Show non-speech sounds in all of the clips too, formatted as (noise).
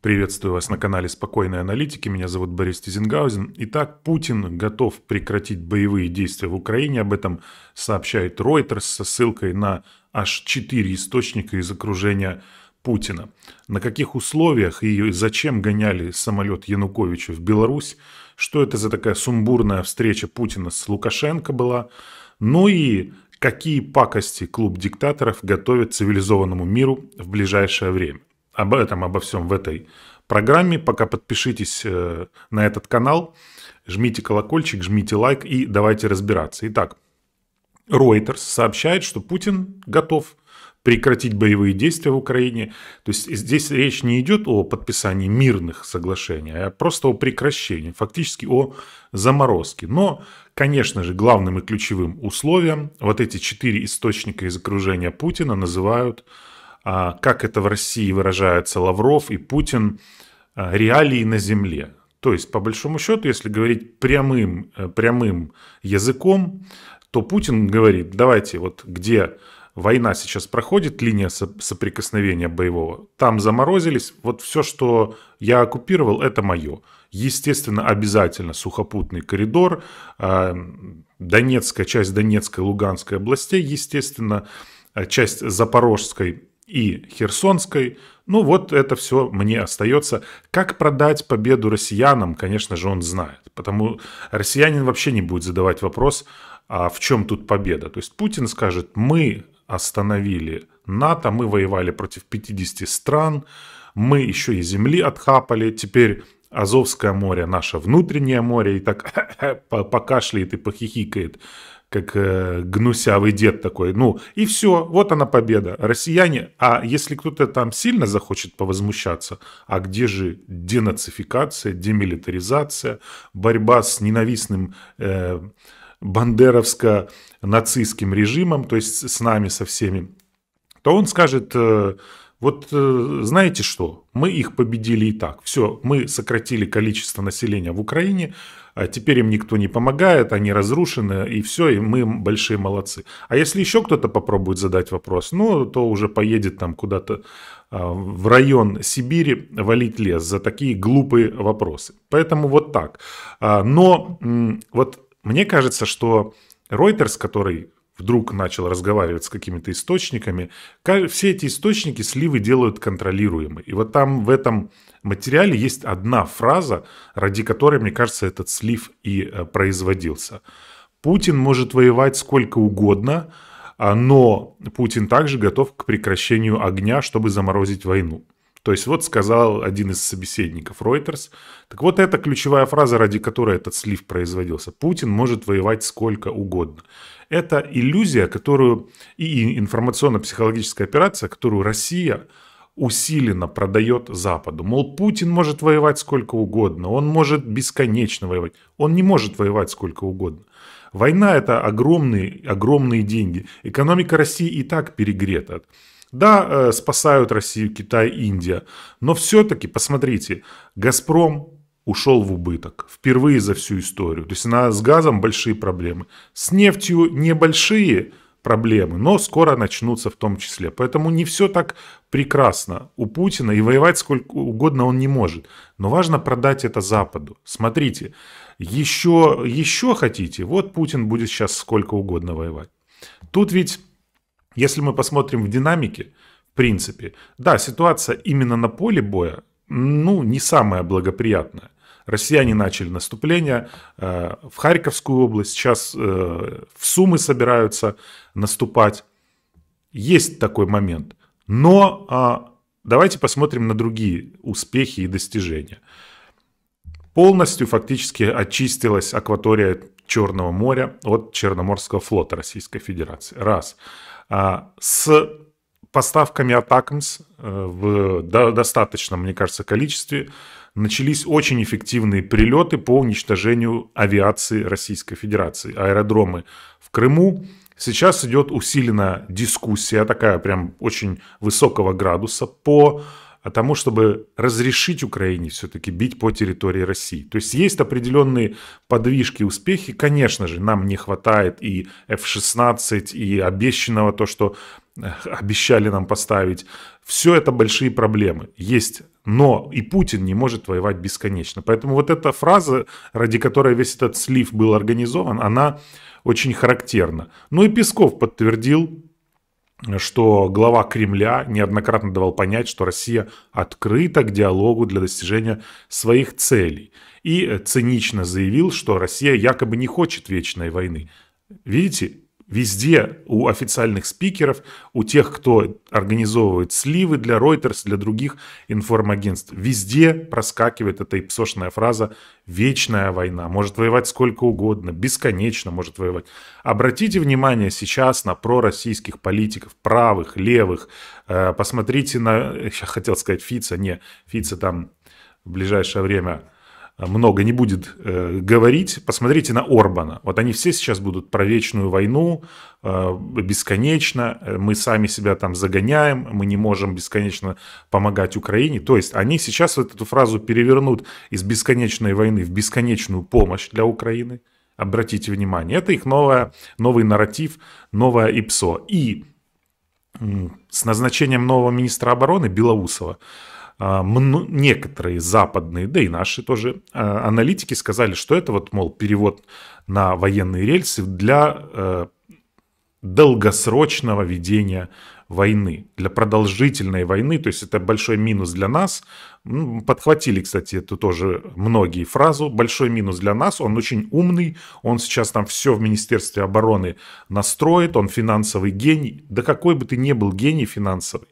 Приветствую вас на канале «Спокойной аналитики». Меня зовут Борис Тизенгаузен. Итак, Путин готов прекратить боевые действия в Украине. Об этом сообщает Reuters со ссылкой на аж четыре источника из окружения Путина. На каких условиях и зачем гоняли самолет Януковича в Беларусь? Что это за такая сумбурная встреча Путина с Лукашенко была? Ну и какие пакости клуб диктаторов готовит цивилизованному миру в ближайшее время? об этом, обо всем в этой программе. Пока подпишитесь э, на этот канал, жмите колокольчик, жмите лайк и давайте разбираться. Итак, Reuters сообщает, что Путин готов прекратить боевые действия в Украине. То есть здесь речь не идет о подписании мирных соглашений, а просто о прекращении, фактически о заморозке. Но, конечно же, главным и ключевым условием вот эти четыре источника из окружения Путина называют а как это в России выражается Лавров и Путин, а, реалии на земле. То есть, по большому счету, если говорить прямым, э, прямым языком, то Путин говорит, давайте вот где война сейчас проходит, линия соприкосновения боевого, там заморозились, вот все, что я оккупировал, это мое. Естественно, обязательно сухопутный коридор, а, Донецкая, часть Донецкой, Луганской областей, естественно, часть Запорожской и Херсонской. Ну вот это все мне остается. Как продать победу россиянам, конечно же, он знает. Потому россиянин вообще не будет задавать вопрос, а в чем тут победа. То есть Путин скажет, мы остановили НАТО, мы воевали против 50 стран, мы еще и земли отхапали, теперь Азовское море, наше внутреннее море, и так (laughs) покашляет и похихикает, как э, гнусявый дед такой. Ну, и все, вот она победа. Россияне, а если кто-то там сильно захочет повозмущаться, а где же денацификация, демилитаризация, борьба с ненавистным... Э, бандеровско-нацистским режимом, то есть с нами, со всеми, то он скажет, э, вот э, знаете что? Мы их победили и так. Все, мы сократили количество населения в Украине, а теперь им никто не помогает, они разрушены, и все, и мы большие молодцы. А если еще кто-то попробует задать вопрос, ну, то уже поедет там куда-то а, в район Сибири валить лес за такие глупые вопросы. Поэтому вот так. А, но вот мне кажется, что Reuters, который вдруг начал разговаривать с какими-то источниками. Все эти источники сливы делают контролируемые. И вот там в этом материале есть одна фраза, ради которой, мне кажется, этот слив и э, производился. Путин может воевать сколько угодно, а, но Путин также готов к прекращению огня, чтобы заморозить войну. То есть вот сказал один из собеседников Reuters. Так вот это ключевая фраза, ради которой этот слив производился. Путин может воевать сколько угодно. Это иллюзия, которую и информационно-психологическая операция, которую Россия усиленно продает Западу. Мол, Путин может воевать сколько угодно, он может бесконечно воевать, он не может воевать сколько угодно. Война – это огромные, огромные деньги. Экономика России и так перегрета. Да, э, спасают Россию, Китай, Индия. Но все-таки, посмотрите, «Газпром» ушел в убыток. Впервые за всю историю. То есть она с газом большие проблемы. С нефтью небольшие проблемы, но скоро начнутся в том числе. Поэтому не все так прекрасно у Путина, и воевать сколько угодно он не может. Но важно продать это Западу. Смотрите, еще, еще хотите, вот Путин будет сейчас сколько угодно воевать. Тут ведь если мы посмотрим в динамике, в принципе, да, ситуация именно на поле боя, ну, не самая благоприятная. Россияне начали наступление э, в Харьковскую область, сейчас э, в Сумы собираются наступать. Есть такой момент. Но э, давайте посмотрим на другие успехи и достижения. Полностью фактически очистилась акватория Черного моря от Черноморского флота Российской Федерации. Раз. А, с поставками Атакамс э, в достаточном, мне кажется, количестве начались очень эффективные прилеты по уничтожению авиации Российской Федерации. Аэродромы в Крыму. Сейчас идет усиленная дискуссия, такая прям очень высокого градуса, по а тому, чтобы разрешить Украине все-таки бить по территории России. То есть есть определенные подвижки, успехи. Конечно же, нам не хватает и F-16, и обещанного то, что э, обещали нам поставить. Все это большие проблемы. Есть но и Путин не может воевать бесконечно. Поэтому вот эта фраза, ради которой весь этот слив был организован, она очень характерна. Ну и Песков подтвердил что глава Кремля неоднократно давал понять, что Россия открыта к диалогу для достижения своих целей. И цинично заявил, что Россия якобы не хочет вечной войны. Видите, Везде у официальных спикеров, у тех, кто организовывает сливы для Reuters, для других информагентств, везде проскакивает эта ипсошная фраза «вечная война». Может воевать сколько угодно, бесконечно может воевать. Обратите внимание сейчас на пророссийских политиков, правых, левых. Э, посмотрите на... Я хотел сказать Фица, не, Фица там в ближайшее время Э, много не будет э, говорить, посмотрите на Орбана. Вот они все сейчас будут про вечную войну, э, бесконечно, э, мы сами себя там загоняем, мы не можем бесконечно помогать Украине. То есть они сейчас вот эту фразу перевернут из бесконечной войны в бесконечную помощь для Украины. Обратите внимание, это их новая, новый нарратив, новое ИПСО. И с назначением нового министра обороны Белоусова а, некоторые западные, да и наши тоже а, аналитики сказали, что это вот, мол, перевод на военные рельсы для э, долгосрочного ведения войны, для продолжительной войны, то есть это большой минус для нас. Ну, подхватили, кстати, это тоже многие фразу. Большой минус для нас, он очень умный, он сейчас там все в Министерстве обороны настроит, он финансовый гений. Да какой бы ты ни был гений финансовый,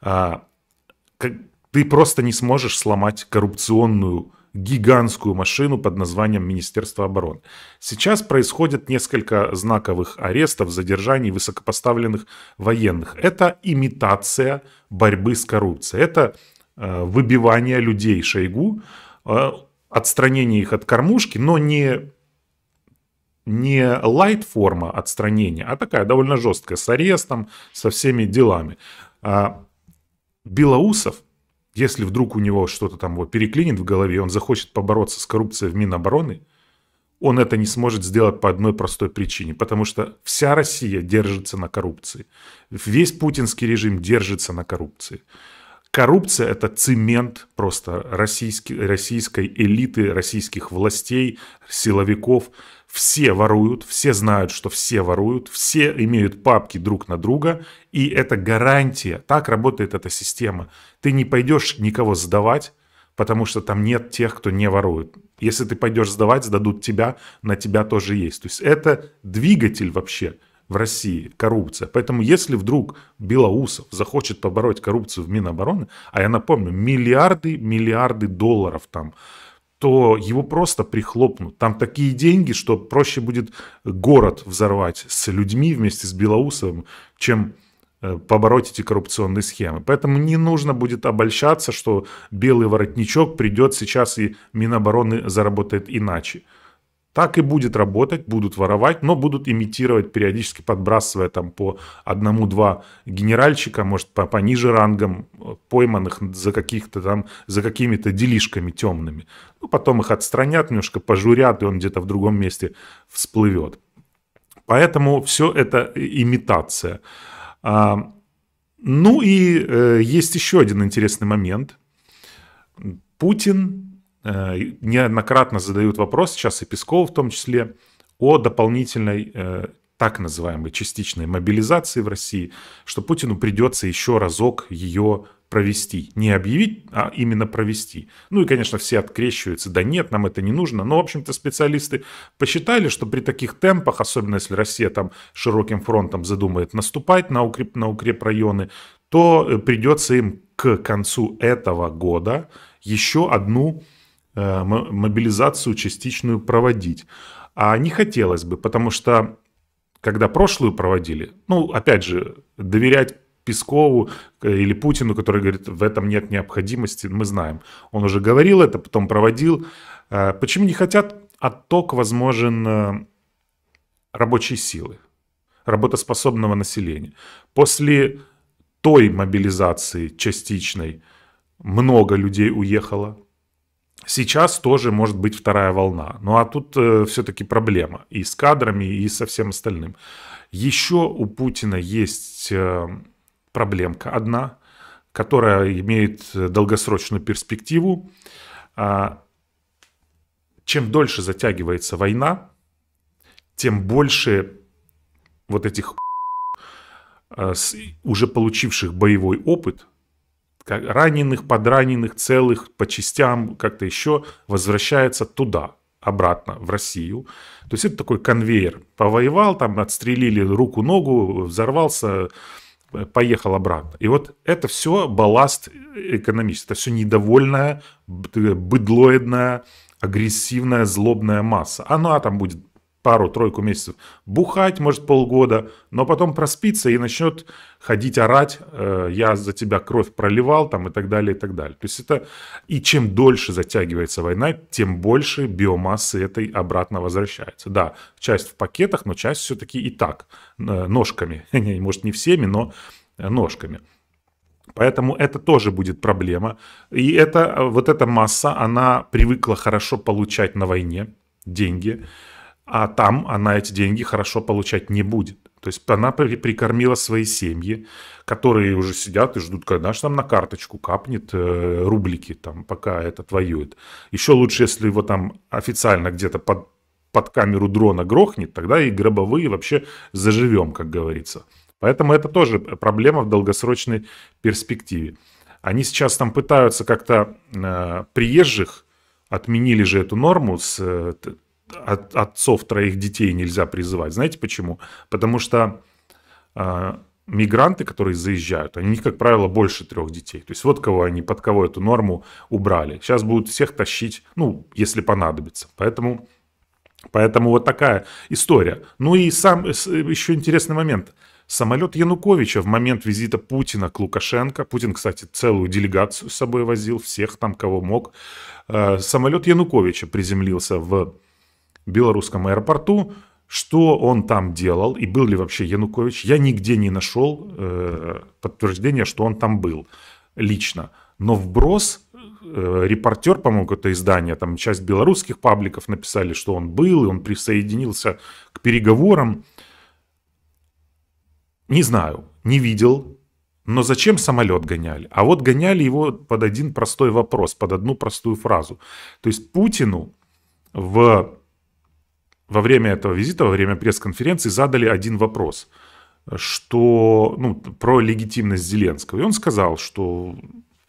а, ты просто не сможешь сломать коррупционную гигантскую машину под названием Министерство обороны. Сейчас происходит несколько знаковых арестов, задержаний высокопоставленных военных. Это имитация борьбы с коррупцией. Это э, выбивание людей Шойгу, э, отстранение их от кормушки, но не не лайт-форма отстранения, а такая довольно жесткая, с арестом, со всеми делами. А Белоусов если вдруг у него что-то там вот переклинит в голове, и он захочет побороться с коррупцией в Минобороны, он это не сможет сделать по одной простой причине, потому что вся Россия держится на коррупции. Весь путинский режим держится на коррупции. Коррупция – это цемент просто российский, российской элиты, российских властей, силовиков – все воруют, все знают, что все воруют, все имеют папки друг на друга, и это гарантия. Так работает эта система. Ты не пойдешь никого сдавать, потому что там нет тех, кто не ворует. Если ты пойдешь сдавать, сдадут тебя, на тебя тоже есть. То есть это двигатель вообще в России коррупция. Поэтому если вдруг Белоусов захочет побороть коррупцию в Минобороны, а я напомню, миллиарды, миллиарды долларов там то его просто прихлопнут. Там такие деньги, что проще будет город взорвать с людьми вместе с Белоусовым, чем э, побороть эти коррупционные схемы. Поэтому не нужно будет обольщаться, что белый воротничок придет сейчас и Минобороны заработает иначе так и будет работать, будут воровать, но будут имитировать, периодически подбрасывая там по одному-два генеральщика, может, по, пониже рангам, э, пойманных за каких-то там, за какими-то делишками темными. Ну, потом их отстранят, немножко пожурят, и он где-то в другом месте всплывет. Поэтому все это э, имитация. А, ну и э, есть еще один интересный момент. Путин Э, неоднократно задают вопрос, сейчас и песков в том числе, о дополнительной э, так называемой частичной мобилизации в России, что Путину придется еще разок ее провести. Не объявить, а именно провести. Ну и, конечно, все открещиваются, да нет, нам это не нужно. Но, в общем-то, специалисты посчитали, что при таких темпах, особенно если Россия там широким фронтом задумает наступать на, укреп, на укрепрайоны, то э, придется им к концу этого года еще одну Э, мобилизацию частичную проводить. А не хотелось бы, потому что когда прошлую проводили, ну, опять же, доверять Пескову э, или Путину, который говорит, в этом нет необходимости, мы знаем. Он уже говорил это, потом проводил. Э, почему не хотят? Отток возможен рабочей силы, работоспособного населения. После той мобилизации частичной много людей уехало – Сейчас тоже может быть вторая волна. Ну а тут э, все-таки проблема и с кадрами, и со всем остальным. Еще у Путина есть э, проблемка одна, которая имеет э, долгосрочную перспективу. Э, чем дольше затягивается война, тем больше вот этих э, с, уже получивших боевой опыт – как раненых, подраненых, целых, по частям, как-то еще, возвращается туда, обратно, в Россию. То есть это такой конвейер. Повоевал, там отстрелили руку-ногу, взорвался, э, поехал обратно. И вот это все балласт экономический. Это все недовольная, быдлоидная, агрессивная, злобная масса. Она там будет пару-тройку месяцев бухать, может, полгода, но потом проспится и начнет ходить орать, э, я за тебя кровь проливал, там, и так далее, и так далее. То есть это... И чем дольше затягивается война, тем больше биомассы этой обратно возвращается. Да, часть в пакетах, но часть все-таки и так, э, ножками. (laughs) может, не всеми, но э, ножками. Поэтому это тоже будет проблема. И это, э, вот эта масса, она привыкла хорошо получать на войне деньги, а там она эти деньги хорошо получать не будет. То есть она прикормила свои семьи, которые уже сидят и ждут, когда же там на карточку капнет э, рублики, там, пока это воюет. Еще лучше, если его там официально где-то под, под камеру дрона грохнет, тогда и гробовые вообще заживем, как говорится. Поэтому это тоже проблема в долгосрочной перспективе. Они сейчас там пытаются как-то э, приезжих, отменили же эту норму с э, от, отцов троих детей нельзя призывать. Знаете почему? Потому что э, мигранты, которые заезжают, они, как правило, больше трех детей. То есть вот кого они, под кого эту норму убрали. Сейчас будут всех тащить, ну, если понадобится. Поэтому, поэтому вот такая история. Ну и сам еще интересный момент. Самолет Януковича в момент визита Путина к Лукашенко, Путин, кстати, целую делегацию с собой возил, всех там, кого мог, э, самолет Януковича приземлился в белорусском аэропорту, что он там делал и был ли вообще Янукович, я нигде не нашел э, подтверждения, что он там был лично. Но вброс э, репортер, по-моему, какое-то издание, там часть белорусских пабликов написали, что он был, и он присоединился к переговорам. Не знаю, не видел, но зачем самолет гоняли? А вот гоняли его под один простой вопрос, под одну простую фразу. То есть Путину в во время этого визита, во время пресс-конференции задали один вопрос, что, ну, про легитимность Зеленского. И он сказал, что,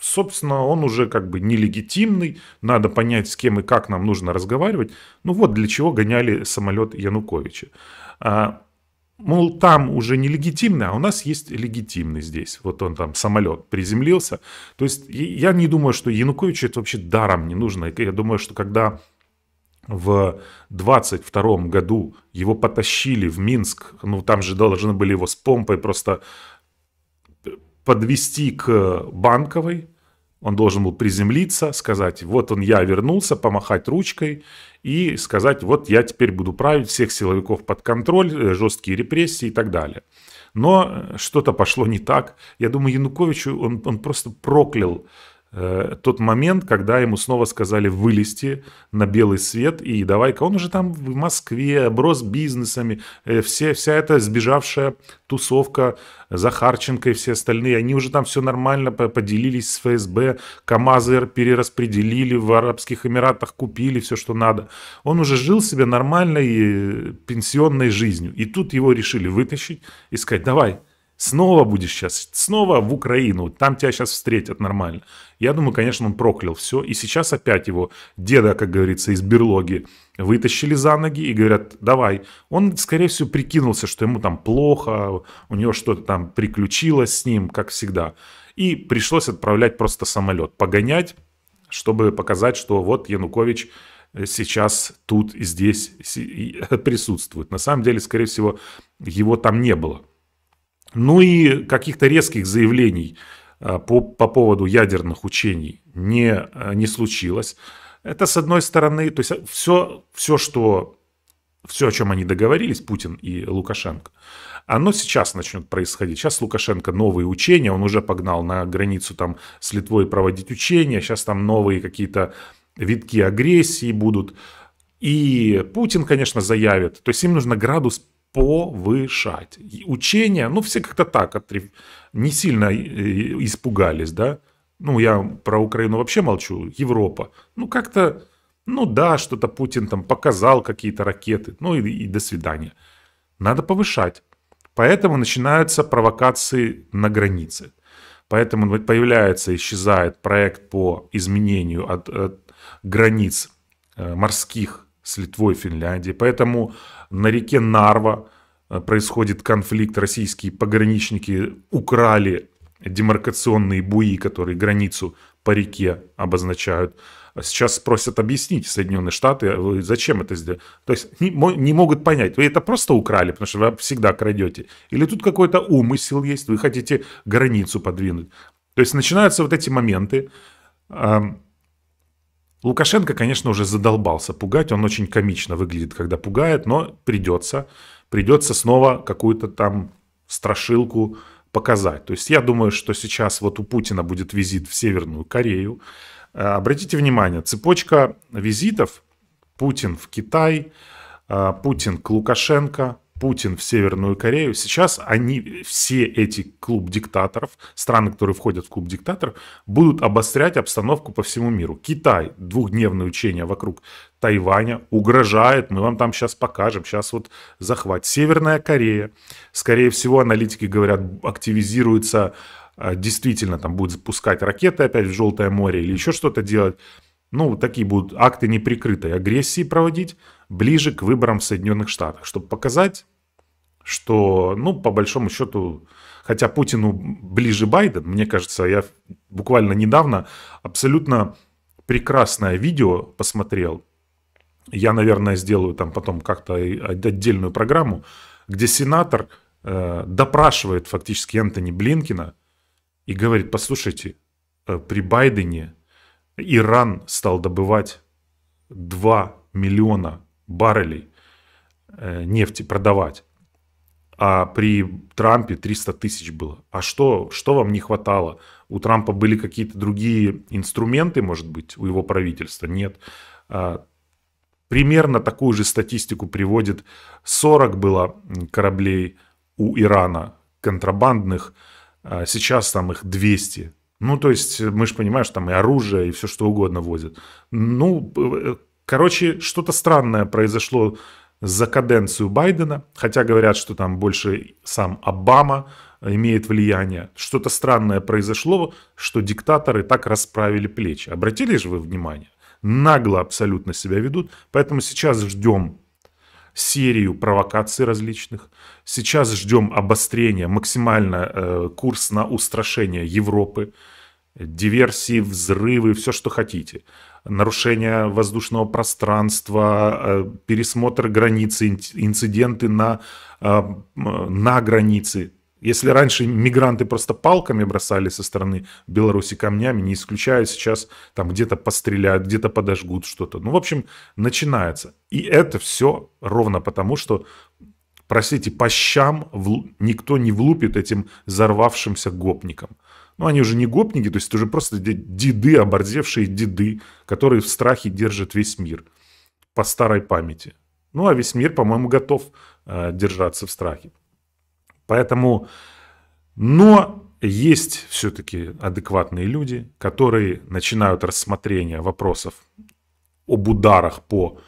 собственно, он уже как бы нелегитимный, надо понять, с кем и как нам нужно разговаривать. Ну вот для чего гоняли самолет Януковича. А, мол, там уже нелегитимный, а у нас есть легитимный здесь. Вот он там, самолет приземлился. То есть я не думаю, что Януковичу это вообще даром не нужно. Я думаю, что когда в 22 году его потащили в Минск, ну там же должны были его с помпой просто э, подвести к банковой, он должен был приземлиться, сказать, вот он, я вернулся, помахать ручкой и сказать, вот я теперь буду править всех силовиков под контроль, э, жесткие репрессии и так далее. Но что-то пошло не так. Я думаю, Януковичу он, он просто проклял э, тот момент, когда ему снова сказали вылезти на белый свет и давай-ка, он уже там в Москве, брос бизнесами, э, все, вся эта сбежавшая тусовка Захарченко и все остальные, они уже там все нормально поделились с ФСБ, КАМАЗы перераспределили, в Арабских Эмиратах купили все, что надо. Он уже жил себе нормальной э, пенсионной жизнью. И тут его решили вытащить и сказать, давай, Снова будешь сейчас, снова в Украину, там тебя сейчас встретят нормально. Я думаю, конечно, он проклял все. И сейчас опять его деда, как говорится, из берлоги вытащили за ноги и говорят, давай. Он, скорее всего, прикинулся, что ему там плохо, у него что-то там приключилось с ним, как всегда. И пришлось отправлять просто самолет, погонять, чтобы показать, что вот Янукович э, сейчас тут и здесь (laughs) присутствует. На самом деле, скорее всего, его там не было. Ну и каких-то резких заявлений а, по, по поводу ядерных учений не, а, не случилось. Это с одной стороны, то есть все, все, что, все, о чем они договорились, Путин и Лукашенко, оно сейчас начнет происходить. Сейчас Лукашенко новые учения, он уже погнал на границу там с Литвой проводить учения, сейчас там новые какие-то витки агрессии будут. И Путин, конечно, заявит. То есть им нужно градус повышать. И учение, ну, все как-то так, не сильно э, испугались, да. Ну, я про Украину вообще молчу, Европа. Ну, как-то, ну да, что-то Путин там показал, какие-то ракеты, ну и, и до свидания. Надо повышать. Поэтому начинаются провокации на границе. Поэтому появляется, исчезает проект по изменению от, от границ э, морских с Литвой, Финляндии, Поэтому на реке Нарва э, происходит конфликт. Российские пограничники украли демаркационные буи, которые границу по реке обозначают. Сейчас просят объяснить Соединенные Штаты, э, зачем это сделали. То есть не, не могут понять, вы это просто украли, потому что вы всегда крадете. Или тут какой-то умысел есть, вы хотите границу подвинуть. То есть начинаются вот эти моменты. Эм, Лукашенко, конечно, уже задолбался пугать. Он очень комично выглядит, когда пугает, но придется. Придется снова какую-то там страшилку показать. То есть я думаю, что сейчас вот у Путина будет визит в Северную Корею. Э, обратите внимание, цепочка визитов Путин в Китай, э, Путин к Лукашенко, Путин в Северную Корею. Сейчас они, все эти клуб диктаторов, страны, которые входят в клуб диктаторов, будут обострять обстановку по всему миру. Китай, двухдневное учение вокруг Тайваня, угрожает, мы вам там сейчас покажем, сейчас вот захват. Северная Корея, скорее всего, аналитики говорят, активизируется, а, действительно там будет запускать ракеты опять в Желтое море или еще что-то делать. Ну, такие будут акты неприкрытой агрессии проводить ближе к выборам в Соединенных Штатах, чтобы показать, что, ну, по большому счету, хотя Путину ближе Байден, мне кажется, я буквально недавно абсолютно прекрасное видео посмотрел. Я, наверное, сделаю там потом как-то отдельную программу, где сенатор э, допрашивает фактически Энтони Блинкина и говорит, послушайте, э, при Байдене Иран стал добывать 2 миллиона баррелей э, нефти продавать. А при Трампе 300 тысяч было. А что, что вам не хватало? У Трампа были какие-то другие инструменты, может быть, у его правительства? Нет. А, примерно такую же статистику приводит 40 было кораблей у Ирана контрабандных, а сейчас там их 200. Ну, то есть, мы же понимаем, что там и оружие, и все что угодно возят. Ну, э, Короче, что-то странное произошло за каденцию Байдена, хотя говорят, что там больше сам Обама имеет влияние. Что-то странное произошло, что диктаторы так расправили плечи. Обратили же вы внимание? Нагло абсолютно себя ведут, поэтому сейчас ждем серию провокаций различных. Сейчас ждем обострения, максимально э, курс на устрашение Европы, диверсии, взрывы, все, что хотите нарушение воздушного пространства, э, пересмотр границы, инциденты на, э, на границе. Если раньше мигранты просто палками бросали со стороны Беларуси камнями, не исключая сейчас там где-то постреляют, где-то подожгут что-то. Ну, в общем, начинается. И это все ровно потому, что, простите, по щам никто не влупит этим взорвавшимся гопникам. Ну, они уже не гопники, то есть это уже просто деды, оборзевшие деды, которые в страхе держат весь мир по старой памяти. Ну, а весь мир, по-моему, готов э, держаться в страхе. Поэтому, но есть все-таки адекватные люди, которые начинают рассмотрение вопросов об ударах по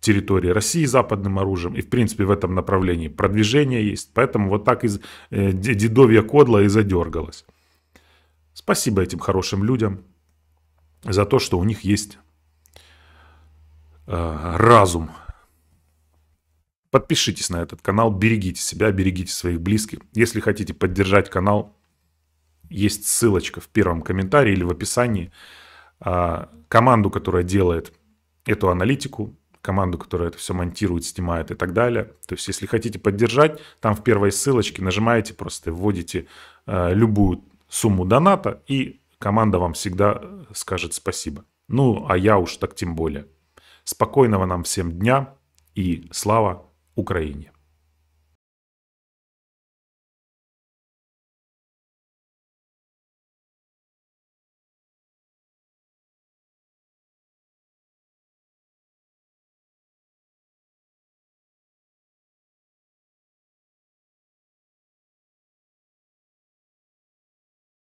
территории России западным оружием. И, в принципе, в этом направлении продвижение есть. Поэтому вот так из э, дедовья кодла и задергалось. Спасибо этим хорошим людям за то, что у них есть э, разум. Подпишитесь на этот канал, берегите себя, берегите своих близких. Если хотите поддержать канал, есть ссылочка в первом комментарии или в описании. Э, команду, которая делает эту аналитику, команду, которая это все монтирует, снимает и так далее. То есть, если хотите поддержать, там в первой ссылочке нажимаете, просто вводите э, любую сумму доната, и команда вам всегда скажет спасибо. Ну, а я уж так тем более. Спокойного нам всем дня и слава Украине!